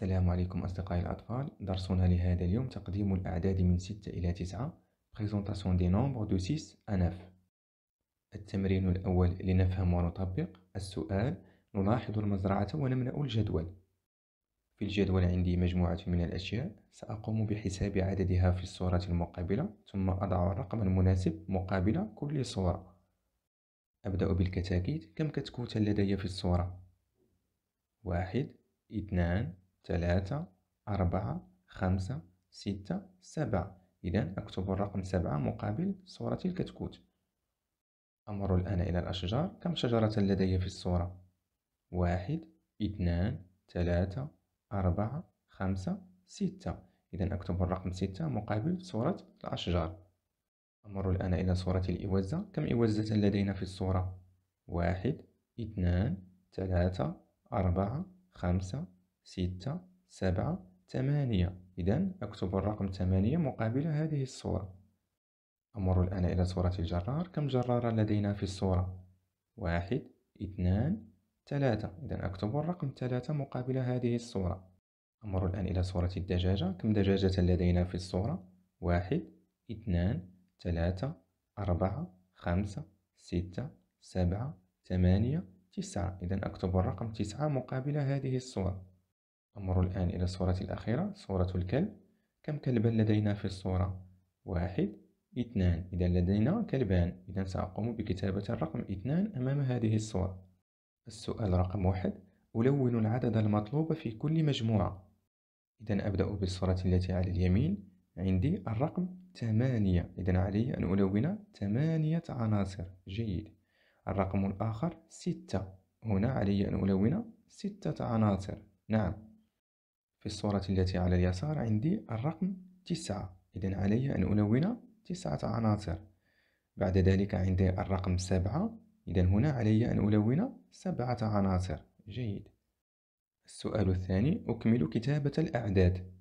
السلام عليكم أصدقائي الأطفال درسنا لهذا اليوم تقديم الأعداد من 6 إلى 9 Présentation دي nombres دو 6 à 9 التمرين الأول لنفهم ونطبق السؤال نلاحظ المزرعة ونملأ الجدول في الجدول عندي مجموعة من الأشياء سأقوم بحساب عددها في الصورة المقابلة ثم أضع الرقم المناسب مقابل كل صورة أبدأ بالكتاكيت كم كتكوتا لدي في الصورة؟ واحد اثنان ثلاثة أربعة خمسة ستة سبعة إذا أكتب الرقم سبعة مقابل صورة الكتكوت أمر الآن إلى الأشجار كم شجرة لدي في الصورة؟ واحد اثنان ثلاثة أربعة خمسة ستة إذا أكتب الرقم ستة مقابل صورة الأشجار أمر الآن إلى صورة الإوزة كم إوزة لدينا في الصورة؟ واحد اثنان ثلاثة أربعة خمسة ستة سبعة ثمانية إذا أكتب الرقم ثمانية مقابل هذه الصورة أمر الآن إلى صورة الجرار كم جرار لدينا في الصورة واحد اثنان ثلاثة إذا أكتب الرقم ثلاثة مقابل هذه الصورة أمر الآن إلى صورة الدجاجة كم دجاجة لدينا في الصورة واحد اثنان ثلاثة أربعة خمسة ستة سبعة ثمانية تسعة إذا أكتب الرقم تسعة مقابل هذه الصورة أمر الآن إلى الصورة الأخيرة صورة الكلب كم كلبا لدينا في الصورة؟ واحد اثنان إذا لدينا كلبان إذا سأقوم بكتابة الرقم اثنان أمام هذه الصورة السؤال رقم واحد ألون العدد المطلوب في كل مجموعة إذا أبدأ بالصورة التي على اليمين عندي الرقم ثمانية إذا علي أن ألون ثمانية عناصر جيد الرقم الآخر ستة هنا علي أن ألون ستة عناصر نعم في الصورة التي على اليسار عندي الرقم تسعة إذا علي أن ألون تسعة عناصر بعد ذلك عندي الرقم سبعة إذا هنا علي أن ألون سبعة عناصر جيد السؤال الثاني أكمل كتابة الأعداد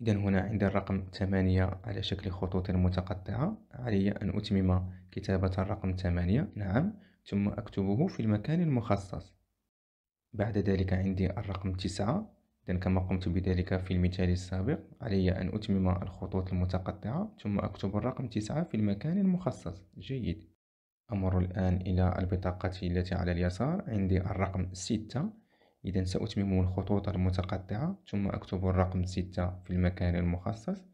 إذا هنا عند الرقم ثمانية على شكل خطوط متقطعة علي أن أتمم كتابة الرقم ثمانية نعم ثم أكتبه في المكان المخصص بعد ذلك عندي الرقم تسعة إذا كما قمت بذلك في المثال السابق علي أن أتمم الخطوط المتقطعة ثم أكتب الرقم تسعة في المكان المخصص جيد أمر الآن إلى البطاقة التي على اليسار عندي الرقم ستة إذا سأتمم الخطوط المتقطعة ثم أكتب الرقم ستة في المكان المخصص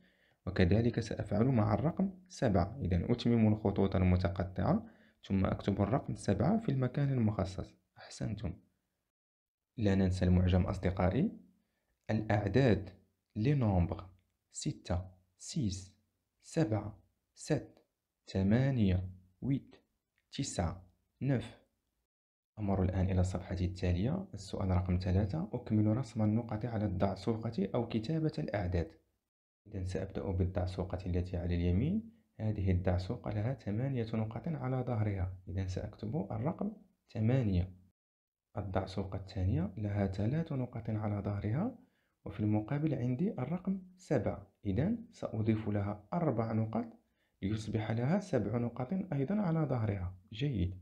وكذلك سأفعل مع الرقم سبعة إذا أتمم الخطوط المتقطعة ثم أكتب الرقم سبعة في المكان المخصص أحسنتم لا ننسى المعجم أصدقائي الأعداد لي نومبر ستة سيس سبعة ست ثمانية ويت تسعة نف أمر الآن إلى الصفحة التالية السؤال رقم ثلاثة أكمل رسم النقط على الدعسوقة أو كتابة الأعداد إذا سأبدأ بالدعسوقة التي على اليمين هذه الدعسوقة لها ثمانية نقط على ظهرها إذا سأكتب الرقم ثمانية الدعسوقة الثانية لها ثلاث نقط على ظهرها وفي المقابل عندي الرقم سبعة إذا سأضيف لها أربع نقاط ليصبح لها سبع نقاط أيضا على ظهرها جيد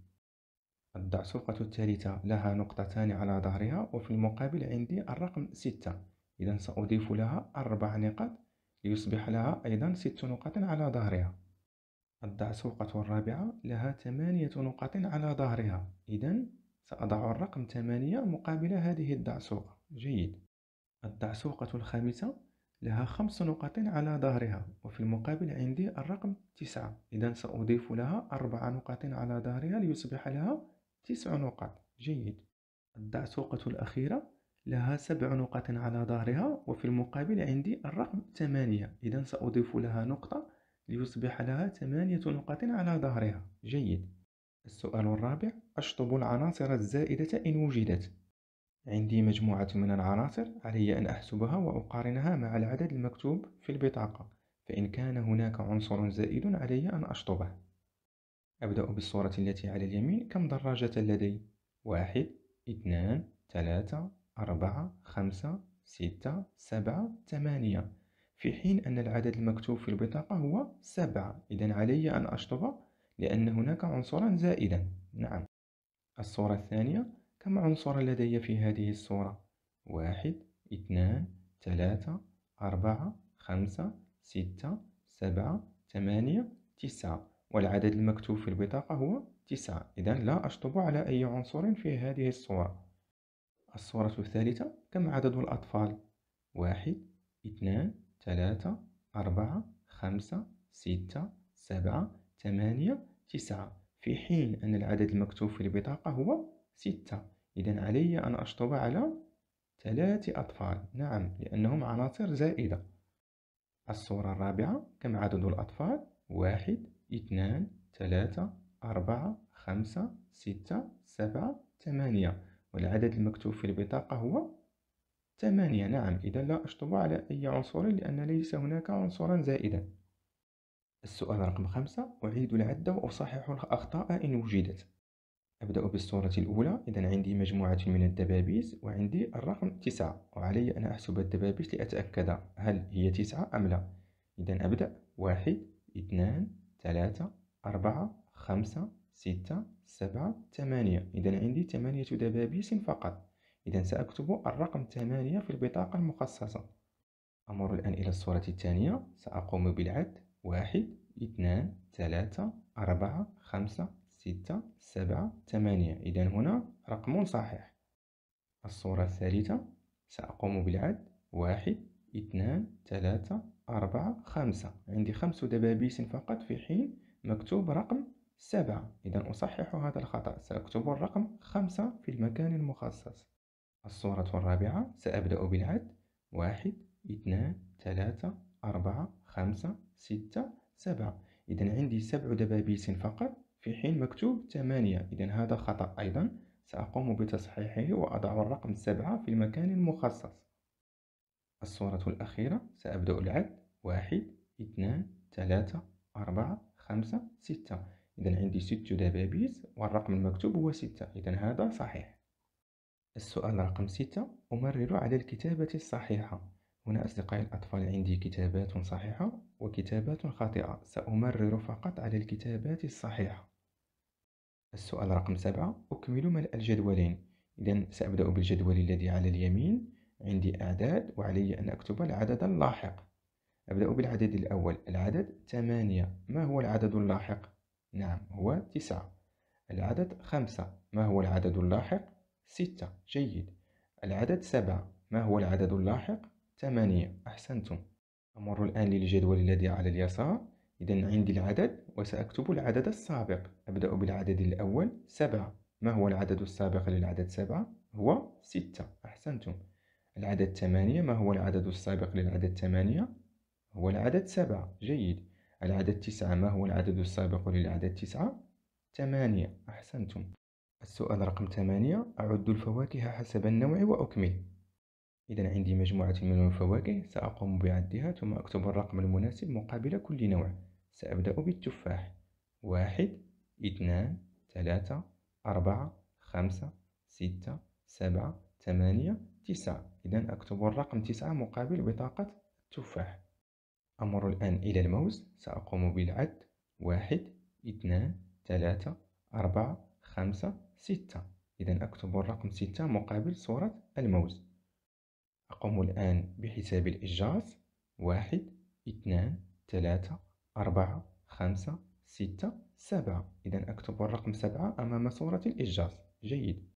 الدعسوقة الثالثة لها نقطتان على ظهرها وفي المقابل عندي الرقم ستة إذا سأضيف لها أربع نقاط ليصبح لها أيضا ست نقاط على ظهرها الدعسوقة الرابعة لها ثمانية نقاط على ظهرها إذا سأضع الرقم ثمانية مقابل هذه الدعسوقة جيد الدعسوقة الخامسة لها خمس نقط على ظهرها وفي المقابل عندي الرقم تسعة إذا سأضيف لها أربع نقط على ظهرها ليصبح لها تسع نقط جيد الدعسوقة الأخيرة لها سبع نقط على ظهرها وفي المقابل عندي الرقم ثمانية إذا سأضيف لها نقطة ليصبح لها ثمانية نقط على ظهرها جيد السؤال الرابع أشطب العناصر الزائدة إن وجدت عندي مجموعة من العناصر علي أن أحسبها وأقارنها مع العدد المكتوب في البطاقة فإن كان هناك عنصر زائد علي أن أشطبه أبدأ بالصورة التي على اليمين كم دراجة لدي؟ واحد اثنان ثلاثة أربعة خمسة ستة سبعة ثمانية في حين أن العدد المكتوب في البطاقة هو سبعة إذا علي أن أشطب لأن هناك عنصرا زائدا نعم الصورة الثانية كم عنصر لدي في هذه الصورة؟ واحد اثنان ثلاثة أربعة خمسة ستة سبعة ثمانية تسعة والعدد المكتوب في البطاقة هو تسعة إذا لا أشطب على أي عنصر في هذه الصورة الصورة الثالثة كم عدد الأطفال؟ واحد اثنان ثلاثة أربعة خمسة ستة سبعة ثمانية تسعة في حين أن العدد المكتوب في البطاقة هو ستة إذا علي أن أشطب على ثلاثة أطفال نعم لأنهم عناصر زائدة الصورة الرابعة كم عدد الأطفال؟ واحد اثنان ثلاثة أربعة خمسة ستة سبعة ثمانية والعدد المكتوب في البطاقة هو ثمانية نعم إذا لا أشطب على أي عنصر لأن ليس هناك عنصرا زائدا السؤال رقم خمسة أعيد العد وأصحح الأخطاء إن وجدت أبدأ بالصورة الأولى إذا عندي مجموعة من الدبابيس وعندي الرقم تسعة وعلي أن أحسب الدبابيس لأتأكد هل هي تسعة أم لا إذا أبدأ واحد اثنان ثلاثة أربعة خمسة ستة سبعة ثمانية إذا عندي ثمانية دبابيس فقط إذا سأكتب الرقم ثمانية في البطاقة المخصصة أمر الآن إلى الصورة الثانية سأقوم بالعد واحد اثنان ثلاثة أربعة خمسة ستة سبعة ثمانية إذا هنا رقم صحيح الصورة الثالثة سأقوم بالعد واحد اثنان ثلاثة أربعة خمسة عندي خمس دبابيس فقط في حين مكتوب رقم سبعة إذا أصحح هذا الخطأ سأكتب الرقم خمسة في المكان المخصص الصورة الرابعة سأبدأ بالعد واحد اثنان ثلاثة أربعة خمسة ستة سبعة إذا عندي سبع دبابيس فقط في حين مكتوب 8 إذا هذا خطأ أيضا سأقوم بتصحيحه وأضع الرقم 7 في المكان المخصص الصورة الأخيرة سأبدأ العد واحد اثنان ثلاثة أربعة خمسة ستة إذا عندي ست دبابيس والرقم المكتوب هو ستة إذا هذا صحيح السؤال رقم ستة أمرر على الكتابة الصحيحة هنا أصدقائي الأطفال عندي كتابات صحيحة وكتابات خاطئة سأمرر فقط على الكتابات الصحيحة السؤال رقم سبعة أكمل ملء الجدولين إذا سأبدأ بالجدول الذي على اليمين عندي أعداد وعلي أن أكتب العدد اللاحق أبدأ بالعدد الأول العدد ثمانية ما هو العدد اللاحق؟ نعم هو تسعة العدد خمسة ما هو العدد اللاحق؟ ستة جيد العدد سبعة ما هو العدد اللاحق؟ ثمانية أحسنتم أمر الآن للجدول الذي على اليسار إذا عندي العدد وسأكتب العدد السابق أبدأ بالعدد الأول سبعة ما هو العدد السابق للعدد سبعة؟ هو ستة أحسنتم العدد ثمانية ما هو العدد السابق للعدد ثمانية؟ هو العدد سبعة جيد العدد تسعة ما هو العدد السابق للعدد تسعة؟ ثمانية أحسنتم السؤال رقم ثمانية أعد الفواكه حسب النوع وأكمل إذا عندي مجموعة من الفواكه سأقوم بعدها ثم أكتب الرقم المناسب مقابل كل نوع سأبدأ بالتفاح واحد اثنان ثلاثة أربعة خمسة ستة سبعة ثمانية تسعة إذا أكتب الرقم تسعة مقابل بطاقة التفاح أمر الآن إلى الموز سأقوم بالعد واحد اثنان ثلاثة أربعة خمسة ستة إذا أكتب الرقم ستة مقابل صورة الموز أقوم الآن بحساب الإجاز واحد اثنان ثلاثة أربعة خمسة ستة سبعة إذا أكتب الرقم سبعة أمام صورة الإيجاز جيد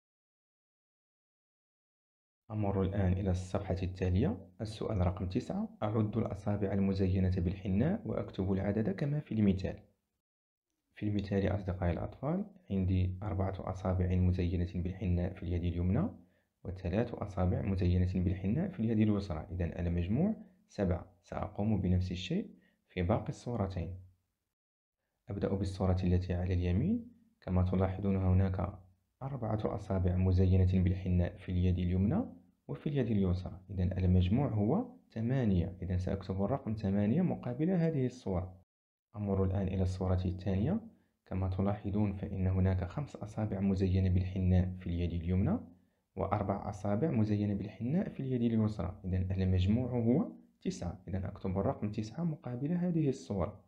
أمر الآن إلى الصفحة التالية السؤال رقم تسعة أعد الأصابع المزينة بالحناء وأكتب العدد كما في المثال في المثال أصدقائي الأطفال عندي أربعة أصابع مزينة بالحناء في اليد اليمنى وثلاث أصابع مزينة بالحناء في اليد اليسرى إذا المجموع سبعة سأقوم بنفس الشيء في باقي الصورتين أبدأ بالصورة التي على اليمين كما تلاحظون هناك أربعة أصابع مزينة بالحناء في اليد اليمنى وفي اليد اليسرى إذا المجموع هو ثمانية إذا سأكتب الرقم ثمانية مقابل هذه الصورة أمر الآن إلى الصورة الثانية كما تلاحظون فإن هناك خمس أصابع مزينة بالحناء في اليد اليمنى وأربع أصابع مزينة بالحناء في اليد اليسرى إذا المجموع هو تسعة إذا أكتب الرقم تسعة مقابل هذه الصورة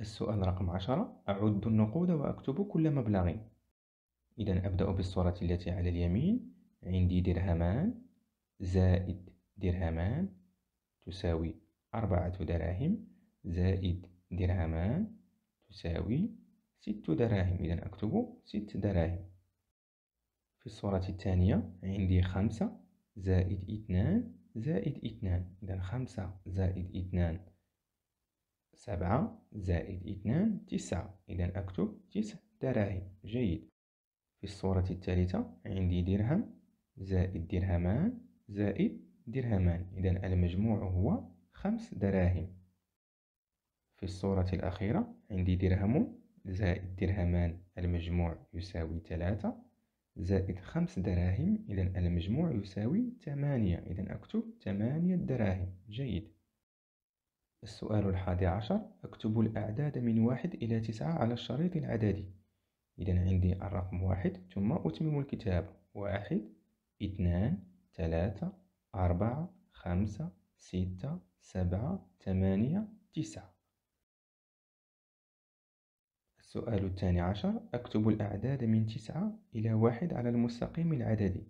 السؤال رقم عشرة أعد النقود وأكتب كل مبلغ إذا أبدأ بالصورة التي على اليمين عندي درهمان زائد درهمان تساوي أربعة دراهم زائد درهمان تساوي ست دراهم إذا أكتب ست دراهم في الصورة الثانية عندي خمسة زائد اثنان زائد اثنان إذا خمسة زائد اثنان سبعة زائد اثنان تسعة إذا أكتب تسع دراهم جيد في الصورة الثالثة عندي درهم زائد درهمان زائد درهمان إذا المجموع هو خمس دراهم في الصورة الأخيرة عندي درهم زائد درهمان المجموع يساوي ثلاثة زائد خمس دراهم إذا المجموع يساوي ثمانية إذا أكتب ثمانية دراهم جيد السؤال الحادي عشر أكتب الأعداد من واحد إلى تسعة على الشريط العددي إذا عندي الرقم واحد ثم أتمم الكتابة واحد اثنان ثلاثة أربعة خمسة ستة سبعة ثمانية تسعة السؤال الثاني عشر أكتب الأعداد من تسعة إلى واحد على المستقيم العددي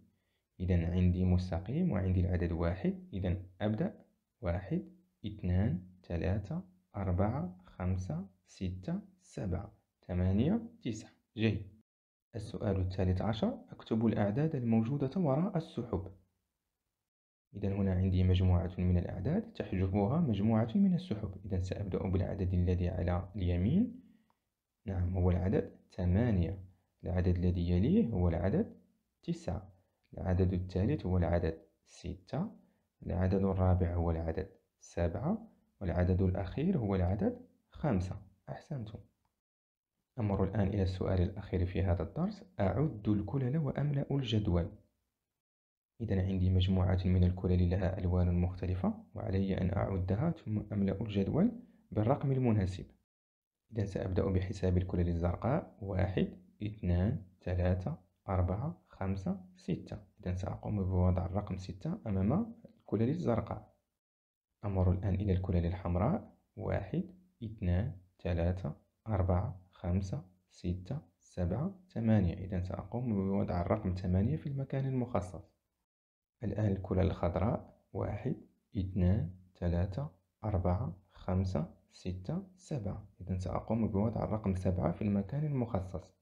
إذا عندي مستقيم وعندي العدد واحد إذا أبدأ واحد اثنان ثلاثة أربعة خمسة ستة سبعة ثمانية تسعة جيد السؤال الثالث عشر أكتب الأعداد الموجودة وراء السحب إذا هنا عندي مجموعة من الأعداد تحجبها مجموعة من السحب إذا سأبدأ بالعدد الذي على اليمين نعم هو العدد ثمانية العدد الذي يليه هو العدد تسعة العدد الثالث هو العدد ستة العدد الرابع هو العدد سبعة والعدد الأخير هو العدد خمسة أحسنتم أمر الآن إلى السؤال الأخير في هذا الدرس أعد الكلل وأملأ الجدول إذا عندي مجموعة من الكلل لها ألوان مختلفة وعلي أن أعدها ثم أملأ الجدول بالرقم المناسب إذا سأبدأ بحساب الكلل الزرقاء واحد اثنان ثلاثة أربعة خمسة ستة إذا سأقوم بوضع الرقم ستة أمام الكلل الزرقاء أمر الآن إلى الكلل الحمراء واحد اثنان ثلاثة أربعة خمسة ستة سبعة ثمانية إذا سأقوم بوضع الرقم ثمانية في المكان المخصص الآن الكلل الخضراء واحد اثنان ثلاثة أربعة خمسة ستة سبعة إذا سأقوم بوضع الرقم سبعة في المكان المخصص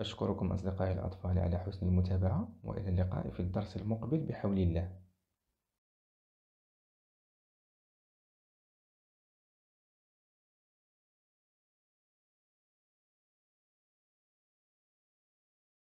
أشكركم أصدقائي الأطفال على حسن المتابعة وإلى اللقاء في الدرس المقبل بحول الله